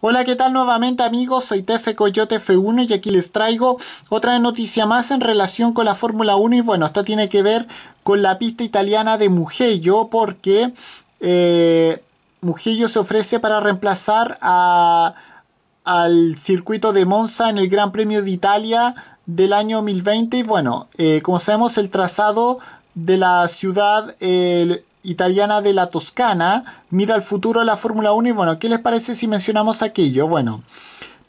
Hola, ¿qué tal nuevamente amigos? Soy Tefe Coyote F1 y aquí les traigo otra noticia más en relación con la Fórmula 1 y bueno, esta tiene que ver con la pista italiana de Mugello porque eh, Mugello se ofrece para reemplazar al circuito de Monza en el Gran Premio de Italia del año 2020 y bueno, eh, como sabemos el trazado de la ciudad italiana de la Toscana mira al futuro de la Fórmula 1 y bueno, ¿qué les parece si mencionamos aquello? Bueno,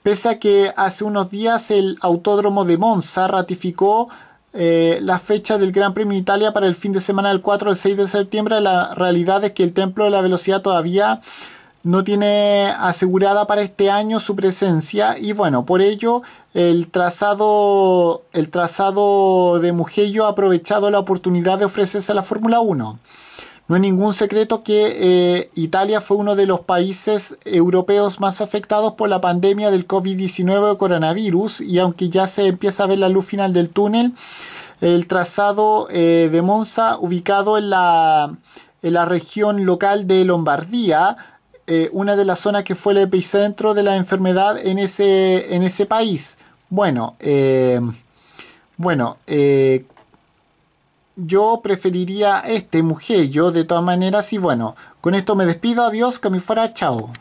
pese a que hace unos días el Autódromo de Monza ratificó eh, la fecha del Gran Premio de Italia para el fin de semana del 4 al 6 de septiembre, la realidad es que el Templo de la Velocidad todavía no tiene asegurada para este año su presencia y bueno, por ello el trazado, el trazado de Mugello ha aprovechado la oportunidad de ofrecerse a la Fórmula 1. No es ningún secreto que eh, Italia fue uno de los países europeos más afectados por la pandemia del COVID-19 o coronavirus y aunque ya se empieza a ver la luz final del túnel, el trazado eh, de Monza ubicado en la, región local de Lombardía, eh, una de las zonas que fue el epicentro de la enfermedad en ese, en ese país. Bueno, bueno, yo preferiría este mujer, yo de todas maneras y bueno, con esto me despido, adiós, que me fuera, chao.